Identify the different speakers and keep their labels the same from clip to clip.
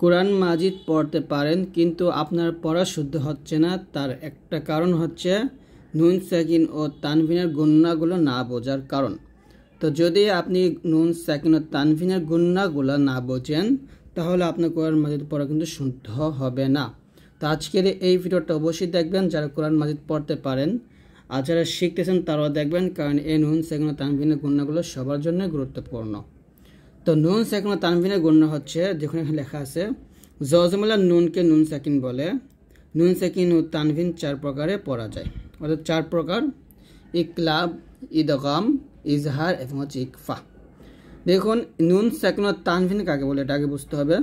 Speaker 1: কোরআন মাজিদ পড়তে পারেন কিন্তু আপনার পড়া শুদ্ধ হচ্ছে না তার একটা কারণ হচ্ছে নুন সাকিন ও তানভিনের গুন্নাগুলো না বোঝার কারণ তো যদি আপনি নুন সাকিন ও তানভিনের গুন্নাগুলো না বোঝেন তাহলে আপনার কোরআন মাজিদ পড়া কিন্তু শুদ্ধ হবে না তো আজকের এই ভিডিওটা অবশ্যই দেখবেন যারা কোরআন মাজিদ পড়তে পারেন আর যারা শিখতেছেন তারাও দেখবেন কারণ এই নুন সেগুলো তানভিনের গুণাগুলো সবার জন্য গুরুত্বপূর্ণ তো নুন সেকেন্ড তানভিনে গণ্য হচ্ছে দেখুন এখানে লেখা আছে জজমুল্লা নুনকে নুন সেকিন বলে নুন সেকিন ও তানভিন চার প্রকারে পড়া যায় অর্থাৎ চার প্রকার ইকলাব ইদগাম ইজহার এবং হচ্ছে ইকফা দেখুন নুন সেকেন্ড তানভিন কাকে বলে এটা আগে বুঝতে হবে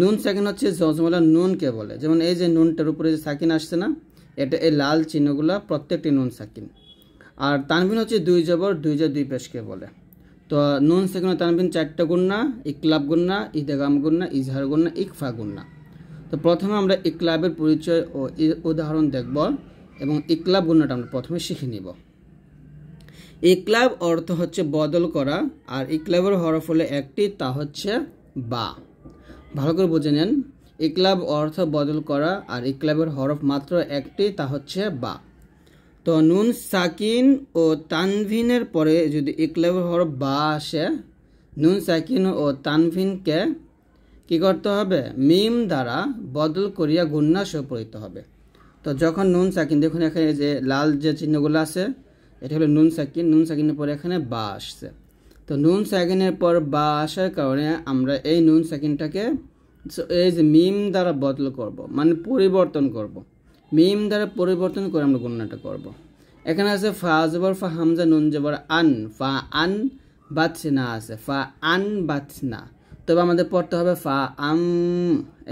Speaker 1: নুন সেকেন্ড হচ্ছে জজমুল্লা নুনকে বলে যেমন এই যে নুনটার উপরে যে সাকিন আসছে না এটা এই লাল চিহ্নগুলো প্রত্যেকটি নুন সাকিন আর তানভিন হচ্ছে দুই জবর দুই জ দুই পেশকে বলে তো নুন সেখানে তানবিন চারটা গুন্না ইকলাব গুন্না ইদাগাম গুন্না ইজহার গুন্না ইকফা গুন্না তো প্রথমে আমরা ইকলাবের পরিচয় ও উদাহরণ দেখব এবং ইকলাব গুন্নাটা আমরা প্রথমে শিখে নিব ইকলাব অর্থ হচ্ছে বদল করা আর ইকলাবের হরফ হলে একটি তা হচ্ছে বা ভালো করে বুঝে নেন ইকলাব অর্থ বদল করা আর ইকলাবের হরফ মাত্র একটি তা হচ্ছে বা তো নুন সাকিন ও তানভিনের পরে যদি একলে হর বা আসে নুন সাকিন ও তানভিনকে কি করতে হবে মিম দ্বারা বদল করিয়া গুন্নাস পড়িতে হবে তো যখন নুন সাকিন দেখুন এখানে যে লাল যে চিহ্নগুলো আছে এটা হলো নুন সাকিন নুন সাকিনের পরে এখানে বা আসছে তো নুন সাকিনের পর বা আসার কারণে আমরা এই নুন সাকিনটাকে এই যে মিম দ্বারা বদল করব মানে পরিবর্তন করব মিম দ্বারা পরিবর্তন করে আমরা গণনাটা করব। এখানে আছে ফা জবর ফা হামজা নুন জবর আন ফা আন বাতসনা আছে ফা আন বাতসনা তবে আমাদের পড়তে হবে ফা আম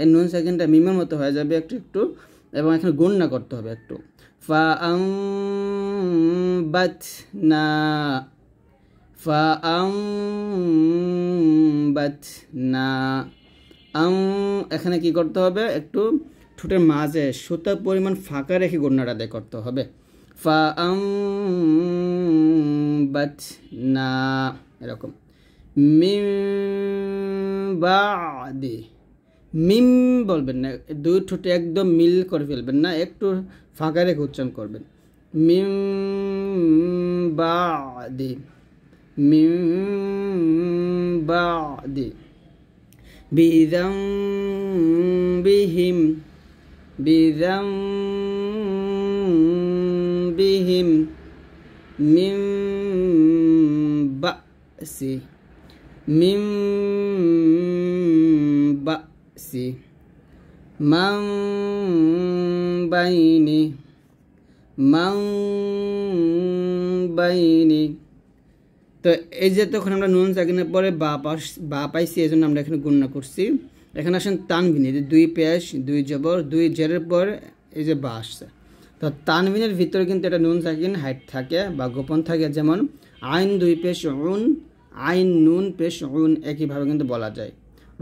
Speaker 1: এই নুন সেকেন্ডটা মিমের মতো হয়ে যাবে একটু একটু এবং এখানে গণনা করতে হবে একটু ফা আম বাতনা ফা আম বাতনা আম এখানে কি করতে হবে একটু ঠোঁটের মাঝে সুতার পরিমাণ ফাঁকা রেখে গণ্যাটা আদায় করতে হবে ফা আম না এরকম মিম বা দি মিম বলবেন না দুই ঠোঁটে একদম মিল করে ফেলবেন না একটু ফাঁকা রেখে উচ্চারণ করবেন মিম বা দি মিম বা দি বিদম বিহিম بذنبهم من بأس من بأس من بيني من بيني তো এই যে তখন আমরা নুন সাকিনের পরে বাপ বা পাইছি এই জন্য আমরা এখানে গুণনা করছি এখানে আসেন তানবিন দুই পেশ দুই জবর দুই জেরের পর এই যে বা আসছে তো তানবিনের ভিতরে কিন্তু এটা নুন সাকিন হাইট থাকে বা গোপন থাকে যেমন আইন দুই পেশ উন আইন নুন পেশ উন একইভাবে কিন্তু বলা যায়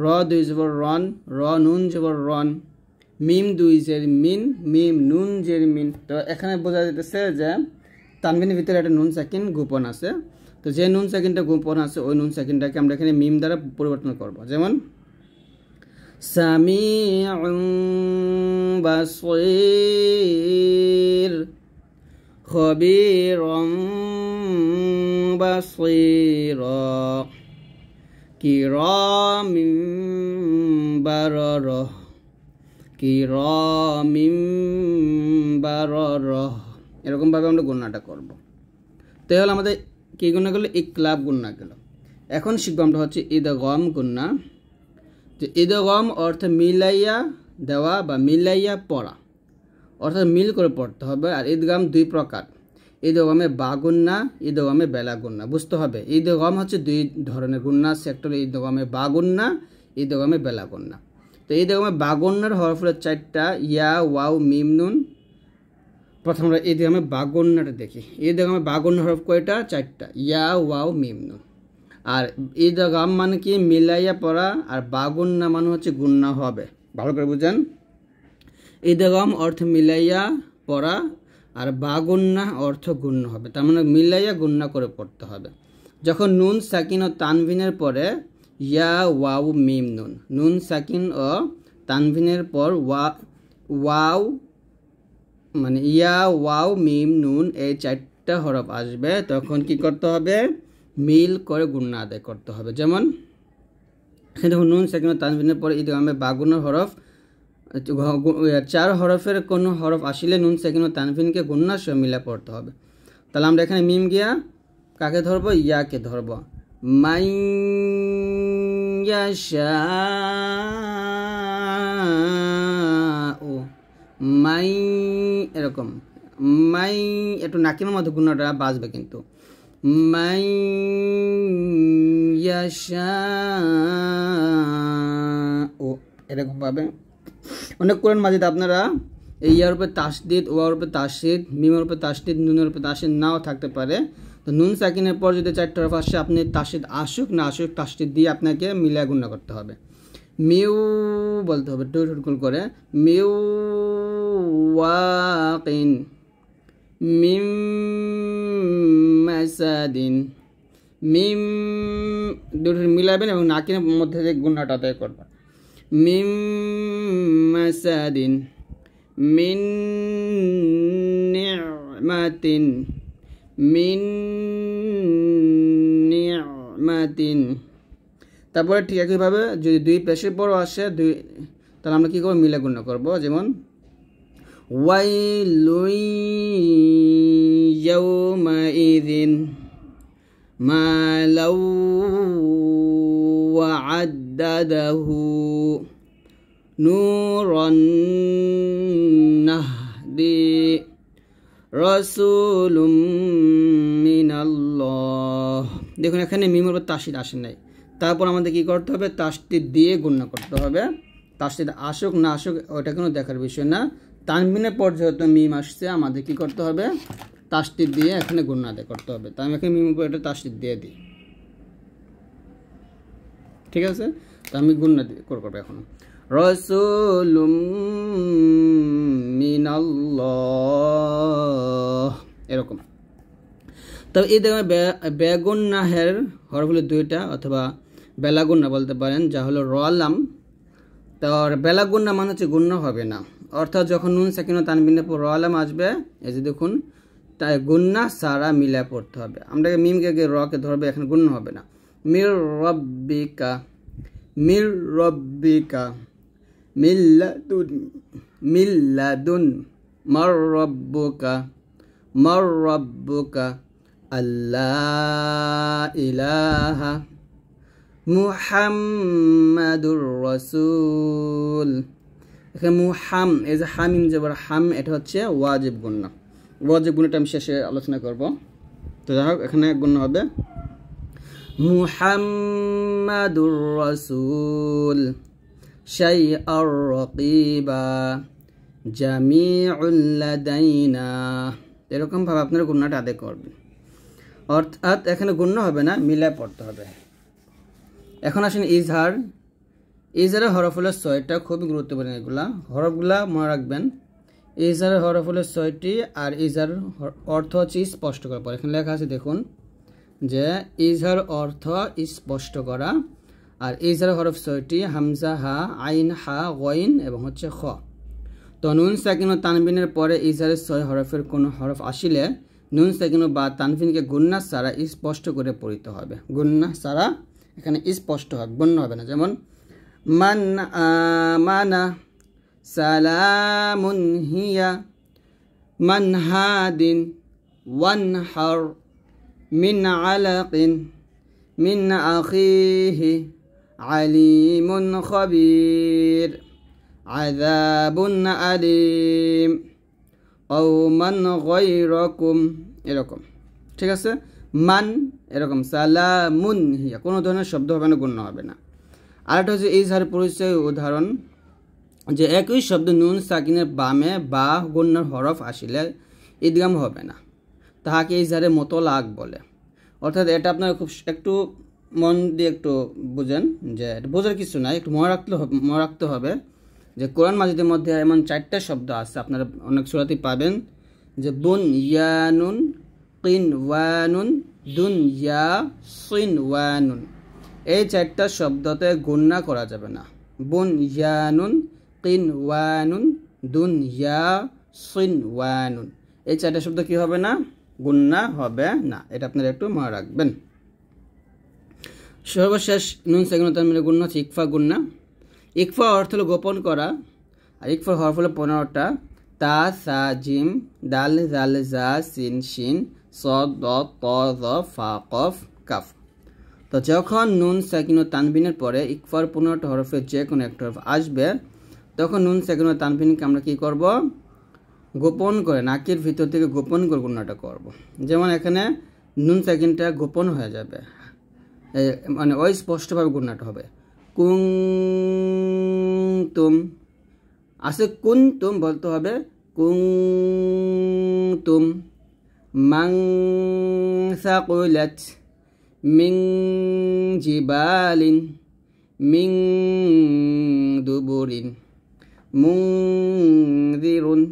Speaker 1: র দুই জবর রন র নুন জবর রন মিম দুই জের মিন মিম নুন জের মিন তো এখানে বোঝা যেতেছে যে তানবিনের ভিতরে একটা নুন সাকিন গোপন আছে তো যে নুন সাকিনটা গোপন আছে ওই নুন সাকিনটাকে আমরা এখানে মিম দ্বারা পরিবর্তন করব যেমন سميع بصير خبير بصيرا كرام برره كرام برره এরকমভাবে আমরা গুণনাটা করব তো হলো আমাদের কি গণনা গেল ইকলাব ক্লাব গেল এখন শিখবো আমরা হচ্ছে ঈদ গম গুণনা তো ইদগম অর্থ মিলাইয়া দেওয়া বা মিলাইয়া পড়া অর্থাৎ মিল করে পড়তে হবে আর ঈদগাম দুই প্রকার ঈদ গমে বা গুন্না ঈদ গমে বেলা গুন্না বুঝতে হবে ঈদ গম হচ্ছে দুই ধরনের গুন্না সেক্টরে ঈদ গমে বা গুন্না ঈদ গমে বেলা গুন্না তো ঈদ গমে বা গুন্নার হওয়ার ফলে চারটা ইয়া ওয়াও মিম নুন প্রথমে ঈদ গমে বা গুন্নাটা দেখি ঈদ গমে বা গুন্না হরফ কয়টা চারটা ইয়া ওয়াও মিম নুন আর গাম মানে কি মিলাইয়া পড়া আর বাগুন্না মানে হচ্ছে গুন্না হবে ভালো করে বুঝেন গাম অর্থ মিলাইয়া পড়া আর বাগুন্না অর্থ গুণ্য হবে তার মানে মিলাইয়া গুন্না করে পড়তে হবে যখন নুন সাকিন ও তানভিনের পরে ইয়া ওয়াউ মিম নুন নুন সাকিন ও তানভিনের পর ওয়া ওয়াউ মানে ইয়া ওয়াউ মিম নুন এই চারটা হরফ আসবে তখন কি করতে হবে মিল করে গুণনা আদায় করতে হবে যেমন এখানে দেখুন নুন সেকেন্ড তানবিনের পরে ইদ আমি বাগুনের হরফ চার হরফের কোনো হরফ আসিলে নুন সেকেন্ড তানভিনকে গুণনার সহ মিলা পড়তে হবে তাহলে আমরা এখানে মিম গিয়া কাকে ধরবো ইয়াকে ধরবো মাই ও মাই এরকম মাই একটু নাকিমের মধ্যে গুণাটা বাজবে কিন্তু من ও পাবে অনেক কোরআন মাজিদ আপনারা এই ইয়ার উপরে তাসদিদ ওয়ার উপরে তাসিদ মিমের উপরে তাসদিদ নুনের উপরে তাসিদ নাও থাকতে পারে তো নুন সাকিনের পর যদি চারটে রফ আসে আপনি তাসিদ আসুক না আসুক তাসদিদ দিয়ে আপনাকে মিলে গুণা করতে হবে মিউ বলতে হবে টু টুটকুল করে মিউ ওয়াকিন মিম হাসাদিন মিম দুটো মিলাবেন এবং নাকের মধ্যে দিয়ে গুণাটা আদায় করবা মিম মাসাদিন মিন নিমাতিন মিন নিমাতিন তারপরে ঠিক একইভাবে যদি দুই পেশের পর আসে দুই তাহলে আমরা কী করবো মিলে গুণ্য করবো যেমন ওয়াই লুই يومئذ ما لو وعدده نورا نهدي رسول من الله দেখুন এখানে মিমের উপর তাসিদ আসে নাই তারপর আমাদের কি করতে হবে তাসটি দিয়ে গুণনা করতে হবে তাসটিদ আসুক না আসুক ওটা কোনো দেখার বিষয় না তানবিনের পর যেহেতু মিম আসছে আমাদের কি করতে হবে তাসটি দিয়ে এখানে গুণ আদায় করতে হবে তাই আমি এখানে মিম উপরে তাসটির দিয়ে দিই ঠিক আছে তা আমি গুণনা করবো এখন রসুলুম মিনাল্লাহ এরকম তবে এই দেখবেন বেগুন্নাহের হরফ হলো দুইটা অথবা বেলাগুন্না বলতে পারেন যা হলো রলাম তো বেলাগুন্না মানে হচ্ছে গুণ্য হবে না অর্থাৎ যখন নুন সাকিনো তানবিনের পর রলাম আসবে এই যে দেখুন তাই গুন্না সারা মিলে পড়তে হবে আমরাকে মিমকে রকে ধরবে এখানে গুন্ন হবে না মির রব্বিকা মির রব্বিকা মিল্লাদুন মিল্লাদুন মার রব্বুকা মার রব্বুকা আল্লাহ ইলাহা মুহাম্মাদুর রসুল এখানে মুহাম এজ হামিম জবর হাম এটা হচ্ছে ওয়াজিব গুন্না যে গুণটা আমি শেষে আলোচনা করব তো যাই হোক এখানে গুণ হবে মুহাম্মাদুর শাইআর শাই আর লাদাইনা এরকম এরকমভাবে আপনারা গুণাটা আদায় করবেন অর্থাৎ এখানে গুণ্য হবে না মিলে পড়তে হবে এখন আসেন ইজহার ইজহারের হরফ হলো ছয়টা খুবই গুরুত্বপূর্ণ এগুলা হরফগুলা মনে রাখবেন ইজার হরফ হলো ছয়টি আর ইজার অর্থ হচ্ছে স্পষ্ট করা পরে এখানে লেখা আছে দেখুন যে ইজার অর্থ স্পষ্ট করা আর ইজার হরফ ছয়টি হামজা হা আইন হা গইন এবং হচ্ছে খ তো নুন সাকিন ও তানবিনের পরে ইজারের ছয় হরফের কোনো হরফ আসিলে নুন সাকিন বা তানবিনকে গুন্না সারা স্পষ্ট করে পড়িতে হবে গুন্না সারা এখানে স্পষ্ট হবে গণ্য হবে না যেমন মান মানা سلام هي من هاد وانحر من علق من أخيه عليم خبير عذاب أليم قوما غيركم এরকম ঠিক আছে মান এরকম সালামুন হিয়া কোনো ধরনের শব্দ হবে না গুণ হবে না আরেকটা হচ্ছে এই ঝাড় পরিচয় উদাহরণ যে একই শব্দ নুন সাকিনের বামে বা গণ্যর হরফ আসিলে ঈদগাম হবে না তাহাকে মতো লাগ বলে অর্থাৎ এটা আপনার খুব একটু মন দিয়ে একটু বুঝেন যে বোঝার কিছু নাই একটু মনে রাখতে হবে মনে রাখতে হবে যে কোরআন মাজিদের মধ্যে এমন চারটা শব্দ আছে আপনারা অনেক সুরাতি পাবেন যে বুন ইয়ানুন কিন ওয়ানুন দুন ইয়া সিন ওয়ানুন এই চারটা শব্দতে গণ্যা করা যাবে না বুন ইয়ানুন কিনওয়ানুন দুনিয়া সিনওয়ানুন এই চারটা শব্দ কি হবে না গুন্না হবে না এটা আপনারা একটু মনে রাখবেন সর্বশেষ নুন সেগুনতার মিলে মানে গুণ্য হচ্ছে ইকফা গুন্না ইকফা অর্থ হলো গোপন করা আর ইকফা হরফ হলো পনেরোটা তা সা জিম দাল জাল জা সিন শিন স দ ত দ ফা কফ কাফ তো যখন নুন সাকিন ও তানবিনের পরে ইকফার পনেরোটা হরফের যে কোনো একটা হরফ আসবে তখন নুন সেকেন্ড তানফিনকে আমরা কি করব গোপন করে নাকের ভিতর থেকে গোপন করে গুণাটা করব। যেমন এখানে নুন সেকেন্ডটা গোপন হয়ে যাবে মানে অস্পষ্টভাবে গুণাটা হবে কুং তুম আসে কুন তুম বলতে হবে কুং তুম মাং কৈলাচ মিং জিবালিন মিং দুবুরিন منذر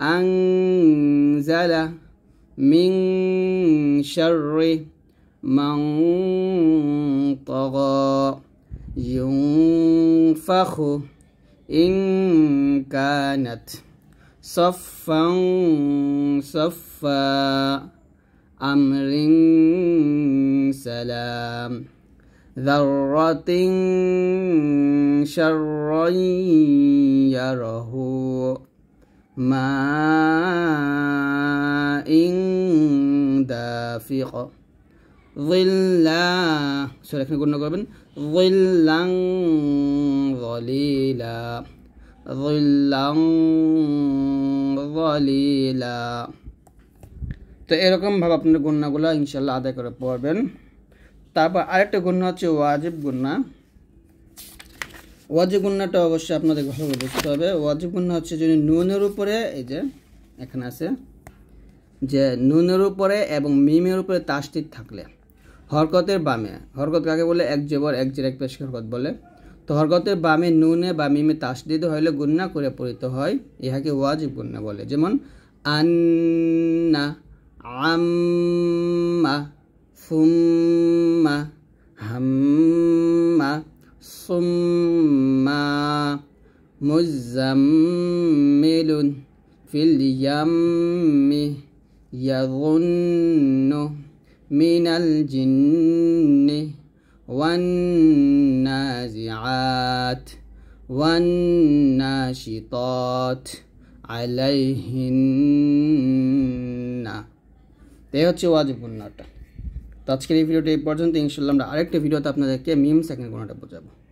Speaker 1: أنزل من شر من طغى ينفخ إن كانت صفا صفا أمر سلام ذرة شرا يره ماء دافق ظلا سورة كنا قلنا قبل ظلا ظليلا ظلا ظليلا তো এরকমভাবে আপনার গণনাগুলো ইনশাল্লাহ আদায় করে পড়বেন তারপর আরেকটা গুণা হচ্ছে ওয়াজিব গুণা ওয়াজিব গুণাটা অবশ্যই আপনাদের ভালোভাবে বুঝতে হবে ওয়াজিব গুণা হচ্ছে যদি নুনের উপরে এই যে এখানে আছে যে নুনের উপরে এবং মিমের উপরে তাস্তির থাকলে হরকতের বামে হরকত কাকে বলে এক জেবর এক জের এক পেশ হরকত বলে তো হরকতের বামে নুনে বা মিমে দিতে হইলে গুন্না করে পরিত হয় ইহাকে ওয়াজিব গুন্না বলে যেমন আন্না আম্মা ثم هم صم مزمل في اليم يظن من الجن والنازعات والناشطات عليهن এই واجب ওয়াজিব তো আজকের এই ভিডিওটি এই পর্যন্ত ইনশাল্লাহ আমরা আরেকটা ভিডিওতে আপনাদেরকে মিম সেকেন্ড কোনোটা বোঝাবো